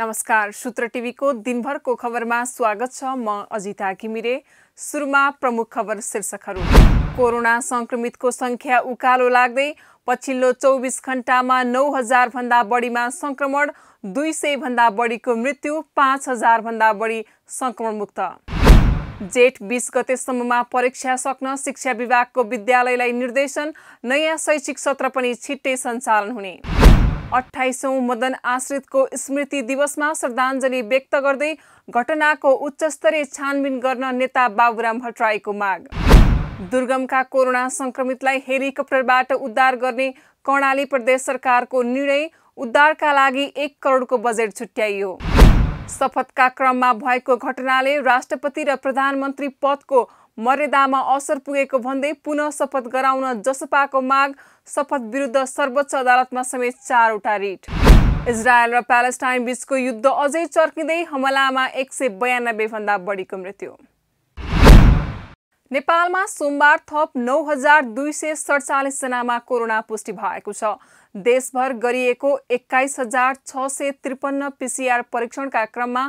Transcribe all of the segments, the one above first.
नमस्कार सूत्र टिभीको दिनभरको खबरमा स्वागत छ म अजिता घिमिरे सुरुमा प्रमुख खबर शीर्षकहरू कोरोना संक्रमितको संख्या उकालो लाग्दै पछिल्लो चौबिस घन्टामा नौ हजारभन्दा बढीमा संक्रमण दुई सयभन्दा बढीको मृत्यु पाँच हजारभन्दा बढी सङ्क्रमणमुक्त जेठ बिस गतेसम्ममा परीक्षा सक्न शिक्षा विभागको विद्यालयलाई निर्देशन नयाँ शैक्षिक सत्र पनि छिट्टै सञ्चालन हुने अठाइसौँ मदन आश्रितको स्मृति दिवसमा श्रद्धाञ्जली व्यक्त गर्दै घटनाको उच्चस्तरीय छानबिन गर्न नेता बाबुराम भट्टराईको माग दुर्गमका कोरोना संक्रमितलाई हेलिकप्टरबाट उद्धार गर्ने कर्णाली प्रदेश सरकारको निर्णय उद्धारका लागि एक करोडको बजेट छुट्याइयो शपथका क्रममा भएको घटनाले राष्ट्रपति र प्रधानमन्त्री पदको मर्यादामा असर पुगेको भन्दै पुनः शपथ गराउन जसपाको माग शपथ विरुद्ध सर्वोच्च अदालतमा समेत चारवटा रिट इजरायल र प्यालेस्टाइन बीचको युद्ध अझै चर्किँदै हमलामा एक सय बयानब्बेभन्दा बढीको मृत्यु नेपालमा सोमबार थप नौ हजार दुई सय सडचालिसजनामा कोरोना पुष्टि भएको छ देशभर गरिएको एक्काइस हजार छ सय त्रिपन्न पिसिआर परीक्षणका क्रममा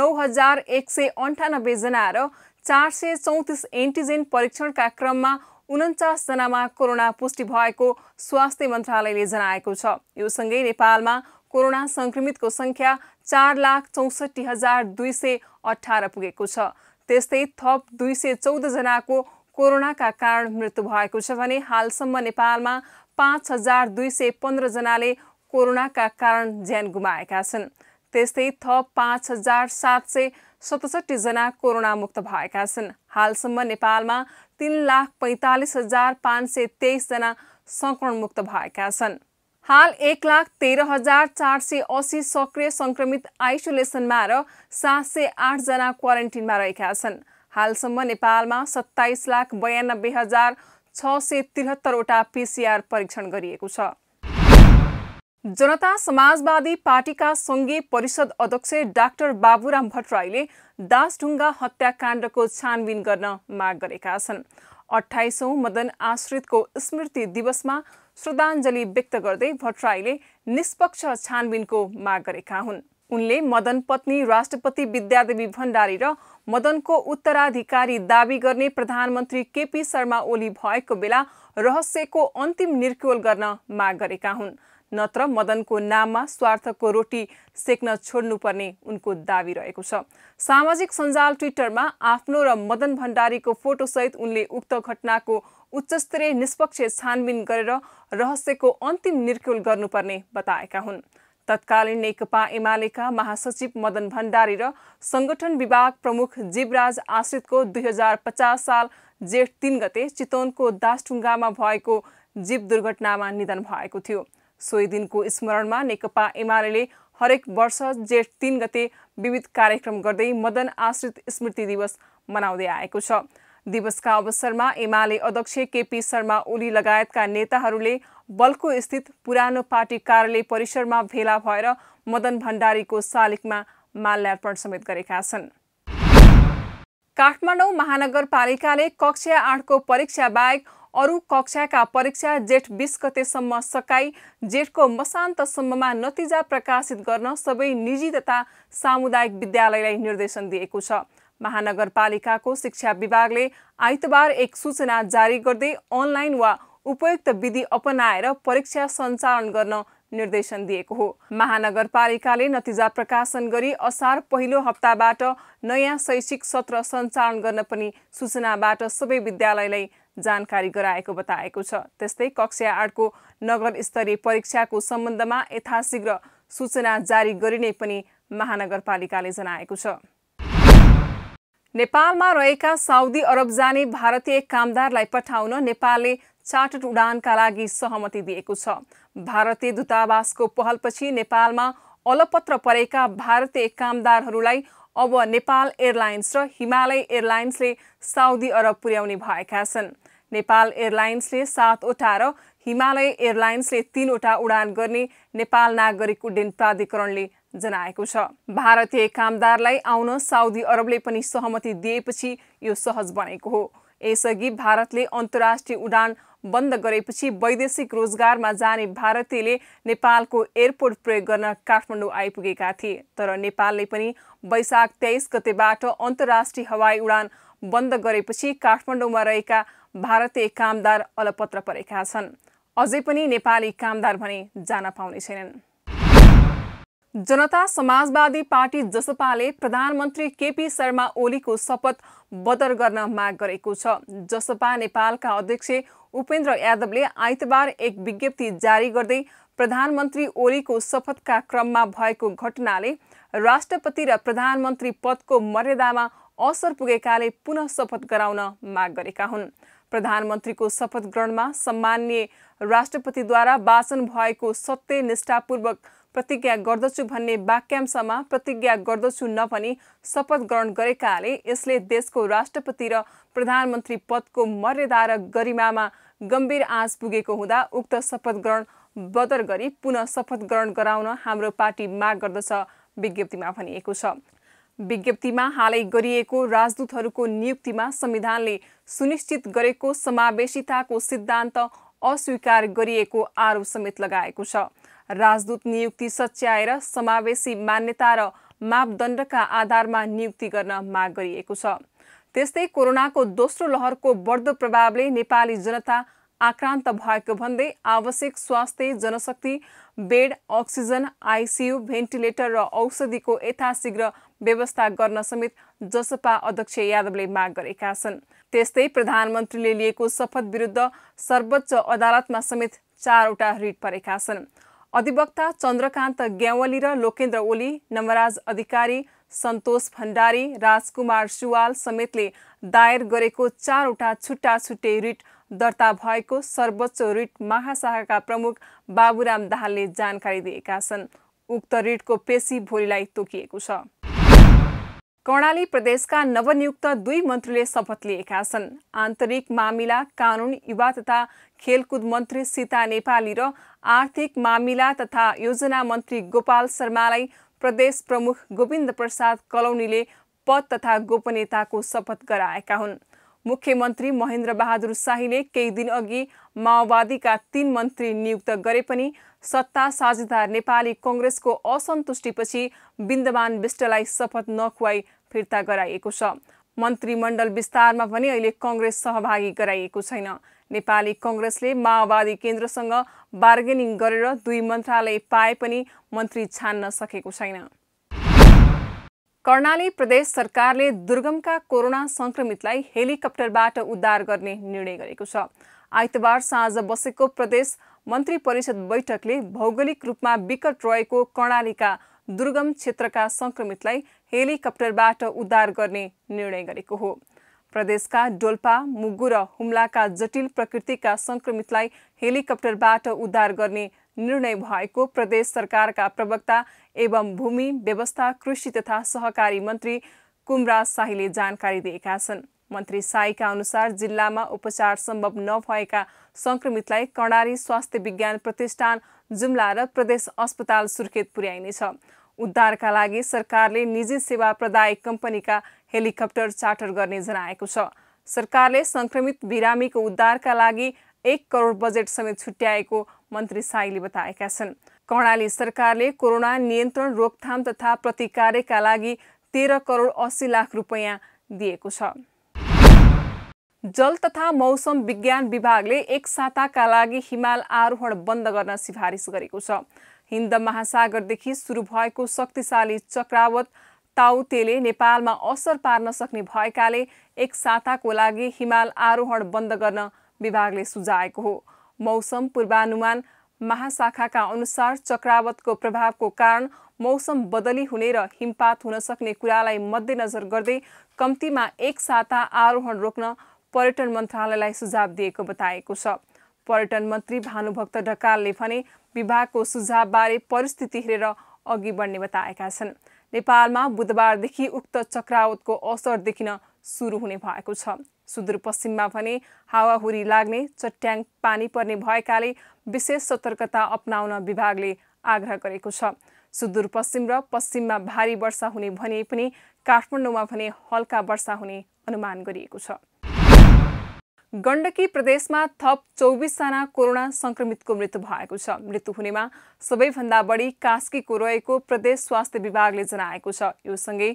नौ हजार एक सय अन्ठानब्बेजना र चार सय चौतिस एन्टिजेन परीक्षणका क्रममा उन्चासजनामा कोरोना पुष्टि भएको स्वास्थ्य मन्त्रालयले जनाएको छ यो सँगै नेपालमा कोरोना सङ्क्रमितको सङ्ख्या चार लाख चौसठी हजार दुई सय अठार पुगेको छ त्यस्तै थप दुई सय चौधजनाको कोरोनाका कारण मृत्यु भएको छ भने हालसम्म नेपालमा पाँच हजार दुई सय पन्ध्रजनाले कोरोनाका कारण ज्यान गुमाएका छन् त्यस्तै थप पाँच हजार सात सय सतसट्ठी जना कोरोनामुक्त भएका छन् हालसम्म नेपालमा तिन लाख पैँतालिस हजार पाँच सय तेइसजना सङ्क्रमणमुक्त भएका छन् हाल एक लाख तेह्र हजार चार सय असी सक्रिय सङ्क्रमित आइसोलेसनमा र सात सय आठजना क्वारेन्टिनमा रहेका छन् हालसम्म नेपालमा सत्ताइस लाख बयानब्बे हजार छ सय त्रिहत्तरवटा पिसिआर परीक्षण गरिएको छ जनता समाजवादी पार्टीका सङ्घीय परिषद अध्यक्ष डाक्टर बाबुराम भट्टराईले दासढुङ्गा हत्याकाण्डको छानबिन गर्न माग गरेका छन् अठाइसौँ मदन आश्रितको स्मृति दिवसमा श्रद्धाञ्जली व्यक्त गर्दै भट्टराईले निष्पक्ष छानबिनको माग गरेका हुन् उनले मदन पत्नी राष्ट्रपति विद्यादेवी भण्डारी र मदनको उत्तराधिकारी दावी गर्ने प्रधानमन्त्री केपी शर्मा ओली भएको बेला रहस्यको अन्तिम निर्क्योल गर्न माग गरेका हुन् नत्र मदनको नाममा स्वार्थको रोटी सेक्न छोड्नुपर्ने उनको दावी रहेको छ सामाजिक सञ्जाल ट्विटरमा आफ्नो र मदन भण्डारीको फोटोसहित उनले उक्त घटनाको उच्चस्तरीय निष्पक्ष छानबिन गरेर रहस्यको अन्तिम निर्कुल गर्नुपर्ने बताएका हुन् तत्कालीन नेकपा एमालेका महासचिव मदन भण्डारी र सङ्गठन विभाग प्रमुख जीवराज आश्रितको दुई हजार पचास साल जेठ तिन गते चितवनको दासढुङ्गामा भएको जीव दुर्घटनामा निधन भएको थियो सोही दिनको स्मरणमा नेकपा एमाले हरेक वर्ष जेठ तिन गते विविध कार्यक्रम गर्दै मदन आश्रित स्मृति दिवस मनाउँदै आएको छ दिवसका अवसरमा एमाले अध्यक्ष केपी शर्मा ओली लगायतका नेताहरूले बल्को स्थित पुरानो पार्टी कार्यालय परिसरमा भेला भएर मदन भण्डारीको शालिगमा माल्यार्पण समेत गरेका छन् काठमाडौँ महानगरपालिकाले कक्षा आठको परीक्षा बाहेक अरू कक्षाका परीक्षा जेठ बिस गतेसम्म सकाई जेठको मसान्तसम्ममा नतिजा प्रकाशित गर्न सबै निजी तथा सामुदायिक विद्यालयलाई निर्देशन दिएको छ महानगरपालिकाको शिक्षा विभागले आइतबार एक सूचना जारी गर्दै अनलाइन वा उपयुक्त विधि अपनाएर परीक्षा सञ्चालन गर्न निर्देशन दिएको हो महानगरपालिकाले नतिजा प्रकाशन गरी असार पहिलो हप्ताबाट नयाँ शैक्षिक सत्र सञ्चालन गर्न पनि सूचनाबाट सबै विद्यालयलाई जानकारी गराएको बताएको छ त्यस्तै कक्षा आठको नगर स्तरीय परीक्षाको सम्बन्धमा यथाशीघ्र सूचना जारी गरिने पनि महानगरपालिकाले जनाएको छ नेपालमा रहेका साउदी अरब जाने भारतीय कामदारलाई पठाउन नेपालले चार्टर्ड उडानका लागि सहमति दिएको छ भारतीय दूतावासको पहलपछि नेपालमा अलपत्र परेका भारतीय कामदारहरूलाई अब नेपाल एयरलाइन्स र हिमालय एयरलाइन्सले साउदी अरब पुर्याउने भएका छन् नेपाल एयरलाइन्सले सातवटा र हिमालय एयरलाइन्सले तीनवटा उडान गर्ने नेपाल नागरिक उड्डयन प्राधिकरणले जनाएको छ भारतीय कामदारलाई आउन साउदी अरबले पनि सहमति दिएपछि यो सहज बनेको हो यसअघि भारतले अन्तर्राष्ट्रिय उडान बन्द गरेपछि वैदेशिक रोजगारमा जाने भारतीयले नेपालको एयरपोर्ट प्रयोग गर्न काठमाडौँ आइपुगेका थिए तर नेपालले पनि वैशाख तेइस गतेबाट अन्तर्राष्ट्रिय हवाई उडान बन्द गरेपछि काठमाडौँमा रहेका भारतीय कामदार अलपत्र परेका छन् अझै पनि नेपाली कामदार भने जान पाउने छैनन् जनता समाजवादी पार्टी जसपाले प्रधानमन्त्री केपी शर्मा ओलीको शपथ बदर गर्न माग गरेको छ जसपा नेपालका अध्यक्ष उपेन्द्र यादवले आइतबार एक विज्ञप्ति जारी गर्दै प्रधानमन्त्री ओलीको शपथका क्रममा भएको घटनाले राष्ट्रपति र प्रधानमन्त्री पदको मर्यादामा असर पुगेकाले पुनः शपथ गराउन माग गरेका हुन् प्रधानमन्त्रीको शपथ ग्रहणमा सम्मान्य राष्ट्रपतिद्वारा वाचन भएको सत्य निष्ठापूर्वक प्रतिज्ञा गर्दछु भन्ने वाक्यांशमा प्रतिज्ञा गर्दछु नभनी शपथ ग्रहण गरेकाले यसले देशको राष्ट्रपति र प्रधानमन्त्री पदको मर्यादा र गरिमामा गम्भीर आँच पुगेको हुँदा उक्त शपथ ग्रहण बदर गरी पुनः शपथ ग्रहण गराउन हाम्रो पार्टी माग गर्दछ विज्ञप्तिमा भनिएको छ विज्ञप्तिमा हालै गरिएको राजदूतहरूको नियुक्तिमा संविधानले सुनिश्चित गरेको समावेशिताको सिद्धान्त अस्वीकार गरिएको आरोप समेत लगाएको छ राजदूत नियुक्ति सच्याएर समावेशी मान्यता र मापदण्डका आधारमा नियुक्ति गर्न माग गरिएको छ त्यस्तै कोरोनाको दोस्रो लहरको बढ्दो प्रभावले नेपाली जनता आक्रान्त भएको भन्दै आवश्यक स्वास्थ्य जनशक्ति बेड अक्सिजन आइसियु भेन्टिलेटर र औषधिको यथाशीघ्र व्यवस्था गर्न समेत जसपा अध्यक्ष यादवले माग गरेका छन् त्यस्तै प्रधानमन्त्रीले लिएको शपथ विरुद्ध सर्वोच्च अदालतमा समेत चारवटा रिट परेका छन् अधिवक्ता चन्द्रकान्त ग्यावली र लोकेन्द्र ओली नवराज अधिकारी सन्तोष भण्डारी राजकुमार सुवाल समेतले दायर गरेको चारवटा छुट्टा छुट्टै रिट दर्ता भएको सर्वोच्च रिट महाशाखाका प्रमुख बाबुराम दाहालले जानकारी दिएका छन् उक्त रिटको पेशी भोलिलाई तोकिएको छ कर्णाली प्रदेशका नवनियुक्त दुई मन्त्रीले शपथ लिएका छन् आन्तरिक मामिला कानुन युवा तथा खेलकुद मन्त्री सीता नेपाली र आर्थिक मामिला तथा योजना मन्त्री गोपाल शर्मालाई प्रदेश प्रमुख गोविन्द प्रसाद कलौनीले पद तथा गोपनीयताको शपथ गराएका हुन् मुख्यमन्त्री महेन्द्र बहादुर शाहीले केही दिन अघि माओवादीका तीन मन्त्री नियुक्त गरे पनि सत्ता साझेदार नेपाली कङ्ग्रेसको असन्तुष्टिपछि विन्दमान विष्टलाई शपथ नखुवाई फिर्ता गराइएको छ मन्त्रीमण्डल विस्तारमा भने अहिले कङ्ग्रेस सहभागी गराइएको छैन नेपाली कङ्ग्रेसले माओवादी केन्द्रसँग बार्गेनिङ गरेर दुई मन्त्रालय पाए पनि मन्त्री छान्न सकेको छैन कर्णाली प्रदेश सरकारले दुर्गमका कोरोना संक्रमितलाई हेलिकप्टरबाट उद्धार गर्ने निर्णय गरेको छ आइतबार साँझ बसेको प्रदेश मन्त्री परिषद बैठकले भौगोलिक रूपमा विकट रहेको कर्णालीका दुर्गम क्षेत्रका संक्रमितलाई हेलिकप्टरबाट उद्धार गर्ने निर्णय गरेको हो प्रदेशका डोल्पा मुगु र हुम्लाका जटिल प्रकृतिका संक्रमितलाई हेलिकप्टरबाट उद्धार गर्ने निर्णय भएको प्रदेश सरकारका प्रवक्ता एवं भूमि व्यवस्था कृषि तथा सहकारी मन्त्री कुमराज शाहीले जानकारी दिएका छन् मन्त्री साईका अनुसार जिल्लामा उपचार सम्भव नभएका सङ्क्रमितलाई कर्णारी स्वास्थ्य विज्ञान प्रतिष्ठान जुम्ला र प्रदेश अस्पताल सुर्खेत पुर्याइनेछ उद्धारका लागि सरकारले निजी सेवा प्रदायक कम्पनीका हेलिकप्टर चार्टर गर्ने जनाएको छ सरकारले सङ्क्रमित बिरामीको उद्धारका लागि एक करोड बजेट समेत छुट्याएको मन्त्री साईले बताएका छन् कर्णाली सरकारले कोरोना नियन्त्रण रोकथाम तथा प्रतिकारका लागि तेह्र करोड अस्सी लाख रुपियाँ दिएको छ जल तथा मौसम विज्ञान विभागले एक साताका लागि हिमाल आरोहण बन्द गर्न सिफारिस गरेको छ हिन्द महासागरदेखि सुरु भएको शक्तिशाली चक्रावत ताउतेले नेपालमा असर पार्न सक्ने भएकाले एक साताको लागि हिमाल आरोहण बन्द गर्न विभागले सुझाएको हो मौसम पूर्वानुमान महाशाखाका अनुसार चक्रावतको प्रभावको कारण मौसम बदली हुने र हिमपात हुन सक्ने कुरालाई मध्यनजर गर्दै कम्तीमा एक साता आरोहण रोक्न पर्यटन मन्त्रालयलाई सुझाव दिएको बताएको छ पर्यटन मन्त्री भानुभक्त ढकालले भने विभागको सुझावबारे परिस्थिति हेरेर अघि बढ्ने बताएका छन् नेपालमा बुधबारदेखि उक्त चक्रावतको असर देखिन सुरु हुने भएको छ सुदूरपश्चिममा भने हावाहुरी लाग्ने चट्याङ पानी पर्ने भएकाले विशेष सतर्कता अप्नाउन विभागले आग्रह गरेको छ सुदूरपश्चिम र पश्चिममा भारी वर्षा हुने भने पनि काठमाडौँमा भने हल्का वर्षा हुने अनुमान गरिएको छ गण्डकी प्रदेशमा थप चौबिसजना कोरोना सङ्क्रमितको मृत्यु भएको छ मृत्यु हुनेमा सबैभन्दा बढी कास्कीको रहेको प्रदेश स्वास्थ्य विभागले जनाएको छ यो सँगै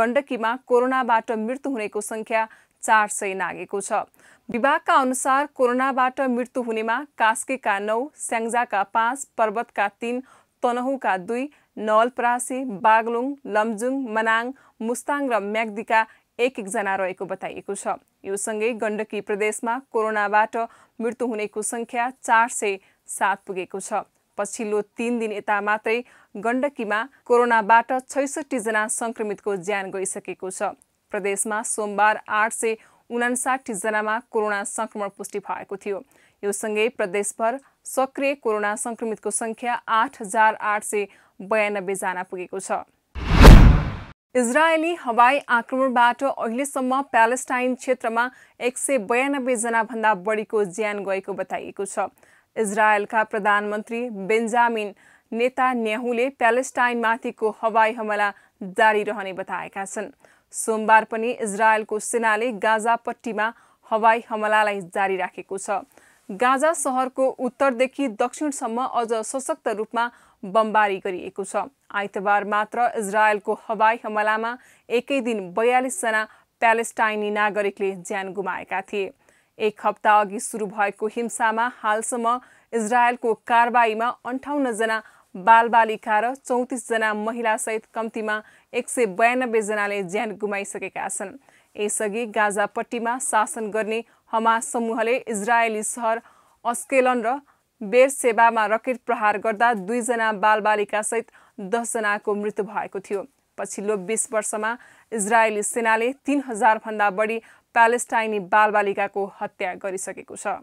गण्डकीमा कोरोनाबाट मृत्यु हुनेको सङ्ख्या चार सय नागेको छ विभागका अनुसार कोरोनाबाट मृत्यु हुनेमा कास्केका नौ स्याङ्जाका पाँच पर्वतका तीन तनहुका दुई नवलपरासी बागलुङ लमजुङ मनाङ मुस्ताङ र म्याग्दीका एक एकजना रहेको बताइएको छ यो सँगै गण्डकी प्रदेशमा कोरोनाबाट मृत्यु हुनेको सङ्ख्या चार सय सात पुगेको छ पछिल्लो तीन दिन यता मात्रै गण्डकीमा कोरोनाबाट छैसठीजना सङ्क्रमितको ज्यान गइसकेको छ प्रदेशमा सोमबार आठ सय उनासाठी जनामा कोरोना संक्रमण पुष्टि भएको थियो यो सँगै प्रदेशभर सक्रिय कोरोना संक्रमितको सङ्ख्या आठ हजार आठ सय बयानब्बेजना पुगेको छ इजरायली हवाई आक्रमणबाट अहिलेसम्म प्यालेस्टाइन क्षेत्रमा एक सय भन्दा बढीको ज्यान गएको बताइएको छ इजरायलका प्रधानमन्त्री बेन्जामिन नेता न्याहुले प्यालेस्टाइनमाथिको हवाई हमला जारी रहने बताएका छन् सोमबार पनि इजरायलको सेनाले गाजापट्टिमा हवाई हमलालाई जारी राखेको छ गाजा सहरको उत्तरदेखि दक्षिणसम्म अझ सशक्त रूपमा बमबारी गरिएको छ आइतबार मात्र इजरायलको हवाई हमलामा एकै दिन बयालिसजना प्यालेस्टाइनी नागरिकले ज्यान गुमाएका थिए एक हप्ता अघि सुरु भएको हिंसामा हालसम्म इजरायलको कारबाहीमा अन्ठाउन्नजना बालबालिका र चौतिसजना महिलासहित कम्तीमा एक सय बयानब्बेजनाले ज्यान गुमाइसकेका छन् यसअघि गाजापट्टिमा शासन गर्ने हमास समूहले इजरायली सहर अस्केलन र बेरसेवामा रकेट प्रहार गर्दा दुईजना बालबालिकासहित दसजनाको मृत्यु भएको थियो पछिल्लो बिस वर्षमा इजरायली सेनाले तिन हजारभन्दा बढी प्यालेस्टाइनी बालबालिकाको हत्या गरिसकेको छ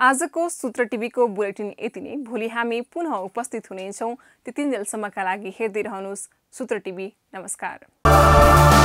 आजको सूत्र टिभीको बुलेटिन यति नै भोलि हामी पुनः उपस्थित हुनेछौँ त्यति जेलसम्मका लागि हेर्दै रहनुहोस् सूत्र टिभी नमस्कार